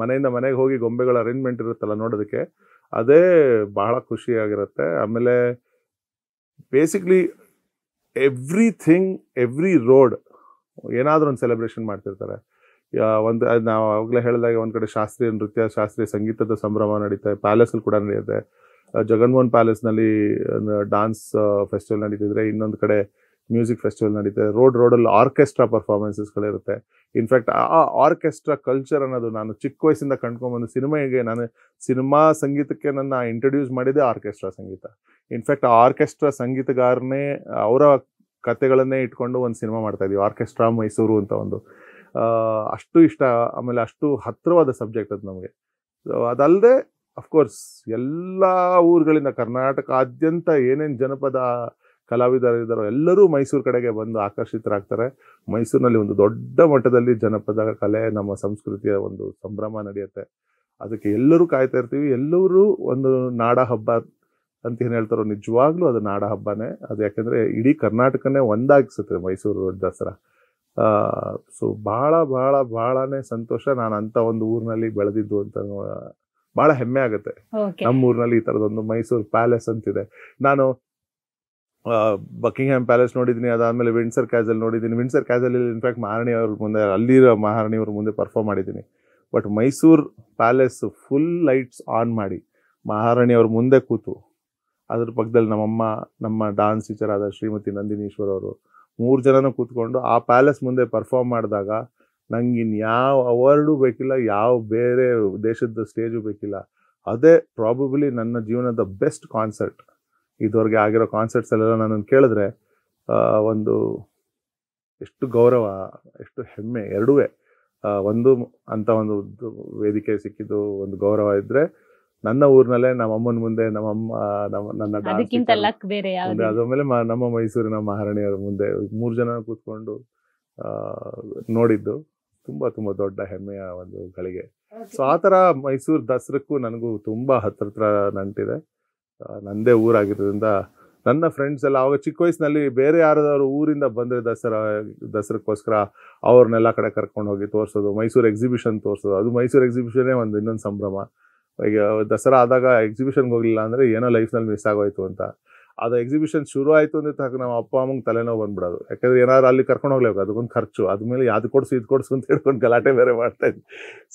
ಮನೆಯಿಂದ ಮನೆಗೆ ಹೋಗಿ ಗೊಂಬೆಗಳ ಅರೇಂಜ್ಮೆಂಟ್ ಇರುತ್ತಲ್ಲ ನೋಡೋದಕ್ಕೆ ಅದೇ ಬಹಳ ಖುಷಿಯಾಗಿರುತ್ತೆ ಆಮೇಲೆ ಬೇಸಿಕ್ಲಿ ಎವ್ರಿಥಿಂಗ್ ಎವ್ರಿ ರೋಡ್ ಏನಾದರೂ ಒಂದು ಸೆಲೆಬ್ರೇಷನ್ ಮಾಡ್ತಿರ್ತಾರೆ ಒಂದು ನಾವು ಆವಾಗಲೇ ಹೇಳಿದಾಗ ಒಂದು ಕಡೆ ಶಾಸ್ತ್ರೀಯ ನೃತ್ಯ ಶಾಸ್ತ್ರೀಯ ಸಂಗೀತದ ಸಂಭ್ರಮ ನಡೀತಾ ಪ್ಯಾಲೇಸಲ್ಲಿ ಕೂಡ ನಡೆಯುತ್ತೆ ಜಗನ್ಮೋಹನ್ ಪ್ಯಾಲೇಸ್ನಲ್ಲಿ ನಲ್ಲಿ ಡಾನ್ಸ್ ಫೆಸ್ಟಿವಲ್ ನಡೀತಿದ್ರೆ ಇನ್ನೊಂದು ಕಡೆ ಮ್ಯೂಸಿಕ್ ಫೆಸ್ಟಿವಲ್ ನಡೀತದೆ ರೋಡ್ ರೋಡಲ್ಲಿ ಆರ್ಕೆಸ್ಟ್ರಾ ಪರ್ಫಾರ್ಮೆನ್ಸಸ್ಗಳಿರುತ್ತೆ ಇನ್ಫ್ಯಾಕ್ಟ್ ಆ ಆರ್ಕೆಸ್ಟ್ರಾ ಕಲ್ಚರ್ ಅನ್ನೋದು ನಾನು ಚಿಕ್ಕ ವಯಸ್ಸಿಂದ ಕಂಡ್ಕೊಂಬಂದು ಸಿನಿಮಾಗೆ ನಾನು ಸಿನಿಮಾ ಸಂಗೀತಕ್ಕೆ ನನ್ನ ಇಂಟ್ರೊಡ್ಯೂಸ್ ಮಾಡಿದ್ದೆ ಆರ್ಕೆಸ್ಟ್ರಾ ಸಂಗೀತ ಇನ್ಫ್ಯಾಕ್ಟ್ ಆ ಆರ್ಕೆಸ್ಟ್ರಾ ಸಂಗೀತಗಾರನೇ ಅವರ ಕತೆಗಳನ್ನೇ ಇಟ್ಕೊಂಡು ಒಂದು ಸಿನಿಮಾ ಮಾಡ್ತಾ ಇದೀವಿ ಆರ್ಕೆಸ್ಟ್ರಾ ಮೈಸೂರು ಅಂತ ಒಂದು ಅಷ್ಟು ಇಷ್ಟ ಆಮೇಲೆ ಅಷ್ಟು ಹತ್ತಿರವಾದ ಸಬ್ಜೆಕ್ಟ್ ಅದು ನಮಗೆ ಅದಲ್ಲದೆ ಅಫ್ಕೋರ್ಸ್ ಎಲ್ಲ ಊರುಗಳಿಂದ ಕರ್ನಾಟಕಾದ್ಯಂತ ಏನೇನು ಜನಪದ ಕಲಾವಿದರಿದ್ದಾರೆ ಎಲ್ಲರೂ ಮೈಸೂರು ಕಡೆಗೆ ಬಂದು ಆಕರ್ಷಿತರಾಗ್ತಾರೆ ಮೈಸೂರಿನಲ್ಲಿ ಒಂದು ದೊಡ್ಡ ಮಟ್ಟದಲ್ಲಿ ಜನಪದ ಕಲೆ ನಮ್ಮ ಸಂಸ್ಕೃತಿಯ ಒಂದು ಸಂಭ್ರಮ ನಡೆಯುತ್ತೆ ಅದಕ್ಕೆ ಎಲ್ಲರೂ ಕಾಯ್ತಾ ಇರ್ತೀವಿ ಎಲ್ಲರೂ ಒಂದು ನಾಡ ಹಬ್ಬ ಅಂತ ಏನು ಹೇಳ್ತಾರೋ ನಿಜವಾಗ್ಲೂ ಅದು ನಾಡ ಹಬ್ಬನೇ ಅದು ಯಾಕೆಂದರೆ ಇಡೀ ಕರ್ನಾಟಕನೇ ಒಂದಾಗಿಸುತ್ತೆ ಮೈಸೂರು ದಸರಾ ಸೊ ಭಾಳ ಭಾಳ ಬಹಳನೇ ಸಂತೋಷ ನಾನು ಅಂತ ಒಂದು ಊರಿನಲ್ಲಿ ಬೆಳೆದಿದ್ದು ಅಂತ ಭಾಳ ಹೆಮ್ಮೆ ಆಗುತ್ತೆ ನಮ್ಮೂರಿನಲ್ಲಿ ಈ ಥರದೊಂದು ಮೈಸೂರು ಪ್ಯಾಲೇಸ್ ಅಂತಿದೆ ನಾನು ಬಕಿಂಗ್ಹ್ಯಾಮ್ ಪ್ಯಾಲೇಸ್ ನೋಡಿದ್ದೀನಿ ಅದಾದಮೇಲೆ ವಿಂಡ್ಸರ್ ಕ್ಯಾಸಲ್ ನೋಡಿದ್ದೀನಿ ವಿಂಡ್ಸರ್ ಕ್ಯಾಸಲಲ್ಲಿ ಇನ್ಫ್ಯಾಕ್ಟ್ ಮಹಾರಾಣಿ ಅವ್ರ ಮುಂದೆ ಅಲ್ಲಿರೋ ಮಹಾರಾಣಿ ಅವ್ರ ಮುಂದೆ ಪರ್ಫಾರ್ಮ್ ಮಾಡಿದ್ದೀನಿ but Mysuru palace full lights on ಮಾಡಿ ಮಹಾರಾಣಿ ಅವ್ರ ಮುಂದೆ ಕೂತು ಅದ್ರ ಪಕ್ಕದಲ್ಲಿ ನಮ್ಮಮ್ಮ ನಮ್ಮ ಡಾನ್ಸ್ ಟೀಚರ್ ಆದ ಶ್ರೀಮತಿ ನಂದಿನೀಶ್ವರ್ ಅವರು ಮೂರು ಜನನೂ ಕೂತ್ಕೊಂಡು ಆ ಪ್ಯಾಲೇಸ್ ಮುಂದೆ ಪರ್ಫಾರ್ಮ್ ಮಾಡಿದಾಗ ನಂಗೆ ಯಾವ ಅವಾರ್ಡು ಬೇಕಿಲ್ಲ ಯಾವ ಬೇರೆ ದೇಶದ ಸ್ಟೇಜು ಬೇಕಿಲ್ಲ ಅದೇ ಪ್ರಾಬಬ್ಲಿ ನನ್ನ ಜೀವನದ ಬೆಸ್ಟ್ ಕಾನ್ಸರ್ಟ್ ಇದುವರೆಗೆ ಆಗಿರೋ ಕಾನ್ಸರ್ಟ್ಸ್ ಎಲ್ಲ ನಾನು ಕೇಳಿದ್ರೆ ಒಂದು ಎಷ್ಟು ಗೌರವ ಎಷ್ಟು ಹೆಮ್ಮೆ ಎರಡೂ ಒಂದು ಅಂತ ಒಂದು ವೇದಿಕೆ ಸಿಕ್ಕಿದ್ದು ಒಂದು ಗೌರವ ಇದ್ರೆ ನನ್ನ ಊರಿನಲ್ಲೇ ನಮ್ಮ ಅಮ್ಮನ ಮುಂದೆ ನಮ್ಮ ಅಮ್ಮ ನಮ್ಮ ನನ್ನ ನಮ್ಮ ಮೈಸೂರಿನ ಮಹಾರಾಣಿಯರ ಮುಂದೆ ಮೂರು ಜನ ಕೂತ್ಕೊಂಡು ನೋಡಿದ್ದು ತುಂಬಾ ತುಂಬಾ ದೊಡ್ಡ ಹೆಮ್ಮೆಯ ಒಂದು ಗಳಿಗೆ ಸೊ ಆತರ ಮೈಸೂರು ದಸರಕ್ಕೂ ನನಗೂ ತುಂಬಾ ಹತ್ರ ಹತ್ರ ನಂಟಿದೆ ನಂದೇ ಊರಾಗಿರೋದ್ರಿಂದ ನನ್ನ ಫ್ರೆಂಡ್ಸ್ ಎಲ್ಲ ಅವಾಗ ಚಿಕ್ಕ ವಯಸ್ಸಿನಲ್ಲಿ ಬೇರೆ ಯಾರಾದರೂ ಊರಿಂದ ಬಂದರೆ ದಸರಾ ದಸರಕ್ಕೋಸ್ಕರ ಅವ್ರನ್ನೆಲ್ಲ ಕಡೆ ಕರ್ಕೊಂಡು ಹೋಗಿ ತೋರಿಸೋದು ಮೈಸೂರು ಎಕ್ಸಿಬಿಷನ್ ತೋರಿಸೋದು ಅದು ಮೈಸೂರು ಎಕ್ಸಿಬಿಷನ್ನೇ ಒಂದು ಇನ್ನೊಂದು ಸಂಭ್ರಮ ಈಗ ದಸರಾ ಆದಾಗ ಎಕ್ಸಿಬಿಷನ್ಗೆ ಹೋಗಲಿಲ್ಲ ಅಂದರೆ ಏನೋ ಲೈಫ್ನಲ್ಲಿ ಮಿಸ್ ಆಗೋಯ್ತು ಅಂತ ಅದು ಎಕ್ಸಿಬಿಷನ್ ಶುರು ಆಯಿತು ಅಂದ್ರೆ ತಕ್ಕ ನಮ್ಮ ಅಪ್ಪ ಅಮ್ಮಂಗೆ ತಲೆನೋವು ಬಂದ್ಬಿಡೋದು ಯಾಕಂದರೆ ಏನಾದ್ರು ಅಲ್ಲಿ ಕರ್ಕೊಂಡು ಹೋಗ್ಲೇಬೇಕು ಅದಕ್ಕೊಂದು ಖರ್ಚು ಆದ್ಮೇಲೆ ಯಾವುದು ಕೊಡಿಸು ಇದು ಕೊಡಿಸು ಅಂತ ಹೇಳ್ಕೊಂಡು ಗಲಾಟೆ ಬೇರೆ ಮಾಡ್ತಾ ಇದ್ವಿ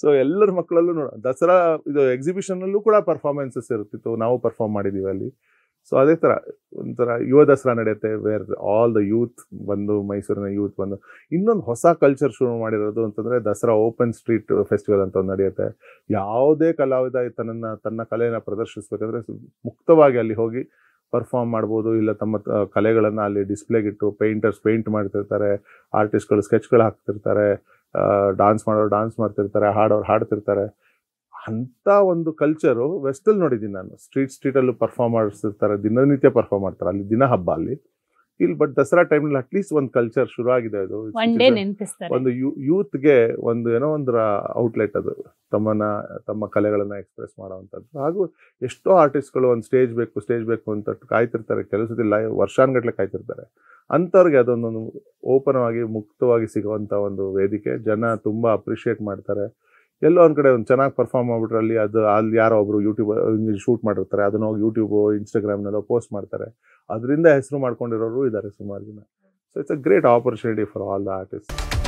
ಸೊ ಎಲ್ಲರ ಮಕ್ಕಳಲ್ಲೂ ನೋಡ ದಸರಾ ಇದು ಎಕ್ಸಿಬಿಷನಲ್ಲೂ ಕೂಡ ಪರ್ಫಾರ್ಮೆನ್ಸಸ್ ಇರುತ್ತಿತ್ತು ನಾವು ಪರ್ಫಾರ್ಮ್ ಮಾಡಿದ್ದೀವಿ ಅಲ್ಲಿ ಸೊ ಅದೇ ಥರ ಒಂಥರ ಯುವ ದಸರಾ ನಡೆಯುತ್ತೆ ವೇರ್ ಆಲ್ ದ ಯೂತ್ ಬಂದು ಮೈಸೂರಿನ ಯೂತ್ ಬಂದು ಇನ್ನೊಂದು ಹೊಸ ಕಲ್ಚರ್ ಶುರು ಮಾಡಿರೋದು ಅಂತಂದರೆ ದಸರಾ ಓಪನ್ ಸ್ಟ್ರೀಟ್ ಫೆಸ್ಟಿವಲ್ ಅಂತ ಒಂದು ನಡೆಯುತ್ತೆ ಯಾವುದೇ ಕಲಾವಿದ ತನ್ನ ತನ್ನ ಕಲೆಯನ್ನು ಪ್ರದರ್ಶಿಸಬೇಕಂದ್ರೆ ಮುಕ್ತವಾಗಿ ಅಲ್ಲಿ ಹೋಗಿ ಪರ್ಫಾರ್ಮ್ ಮಾಡ್ಬೋದು ಇಲ್ಲ ತಮ್ಮ ಕಲೆಗಳನ್ನು ಅಲ್ಲಿ ಡಿಸ್ಪ್ಲೇಗಿಟ್ಟು ಪೇಂಟರ್ಸ್ ಪೇಂಟ್ ಮಾಡ್ತಿರ್ತಾರೆ ಆರ್ಟಿಸ್ಟ್ಗಳು ಸ್ಕೆಚ್ಗಳು ಹಾಕ್ತಿರ್ತಾರೆ ಡಾನ್ಸ್ ಮಾಡೋರು ಡಾನ್ಸ್ ಮಾಡ್ತಿರ್ತಾರೆ ಹಾಡೋರು ಹಾಡ್ತಿರ್ತಾರೆ ಅಂಥ ಒಂದು ಕಲ್ಚರು ವೆಸ್ಟಲ್ಲಿ ನೋಡಿದ್ದೀನಿ ನಾನು ಸ್ಟ್ರೀಟ್ ಸ್ಟ್ರೀಟಲ್ಲೂ ಪರ್ಫಾರ್ಮ್ ಮಾಡಿಸ್ತಿರ್ತಾರೆ ದಿನನಿತ್ಯ ಪರ್ಫಾರ್ಮ್ ಮಾಡ್ತಾರೆ ಅಲ್ಲಿ ದಿನ ಹಬ್ಬ ಅಲ್ಲಿ ಇಲ್ಲಿ ಬಟ್ ದಸರಾ ಟೈಮ್ ನಲ್ಲಿ ಅಟ್ಲೀಸ್ಟ್ ಒಂದು ಕಲ್ಚರ್ ಶುರು ಆಗಿದೆ ಅದು ಒಂದು ಯೂತ್ ಗೆ ಒಂದು ಏನೋ ಒಂದರ ಔಟ್ಲೆಟ್ ಅದು ತಮ್ಮನ್ನ ತಮ್ಮ ಕಲೆಗಳನ್ನ ಎಕ್ಸ್ಪ್ರೆಸ್ ಮಾಡುವಂಥದ್ದು ಹಾಗೂ ಎಷ್ಟೋ ಆರ್ಟಿಸ್ಟ್ಗಳು ಒಂದು ಸ್ಟೇಜ್ ಬೇಕು ಸ್ಟೇಜ್ ಬೇಕು ಅಂತ ಕಾಯ್ತಿರ್ತಾರೆ ಕೆಲಸದಿಲ್ಲ ವರ್ಷಾನ್ಗಟ್ಲೆ ಕಾಯ್ತಿರ್ತಾರೆ ಅಂತವ್ರಿಗೆ ಅದೊಂದೊಂದು ಓಪನ್ ಆಗಿ ಮುಕ್ತವಾಗಿ ಸಿಗುವಂತ ಒಂದು ವೇದಿಕೆ ಜನ ತುಂಬಾ ಅಪ್ರಿಷಿಯೇಟ್ ಮಾಡ್ತಾರೆ ಎಲ್ಲೋ ಒಂದು ಕಡೆ ಒಂದು ಚೆನ್ನಾಗಿ ಪರ್ಫಾರ್ಮ್ ಮಾಡ್ಬಿಟ್ರೆ ಅಲ್ಲಿ ಅದು ಅಲ್ಲಿ ಯಾರೋ ಒಬ್ಬರು ಯೂಟ್ಯೂಬ್ ಶೂಟ್ ಮಾಡಿರ್ತಾರೆ ಅದನ್ನ ಹೋಗಿ ಯೂಟ್ಯೂಬು ಇನ್ಸ್ಟಾಗ್ರಾಮ್ನೆಲ್ಲೋ ಪೋಸ್ಟ್ ಮಾಡ್ತಾರೆ ಅದರಿಂದ ಹೆಸರು ಮಾಡ್ಕೊಂಡಿರೋರು ಇದ್ದಾರೆ ಸುಮಾರು ಜನ so it's a great opportunity for all the artist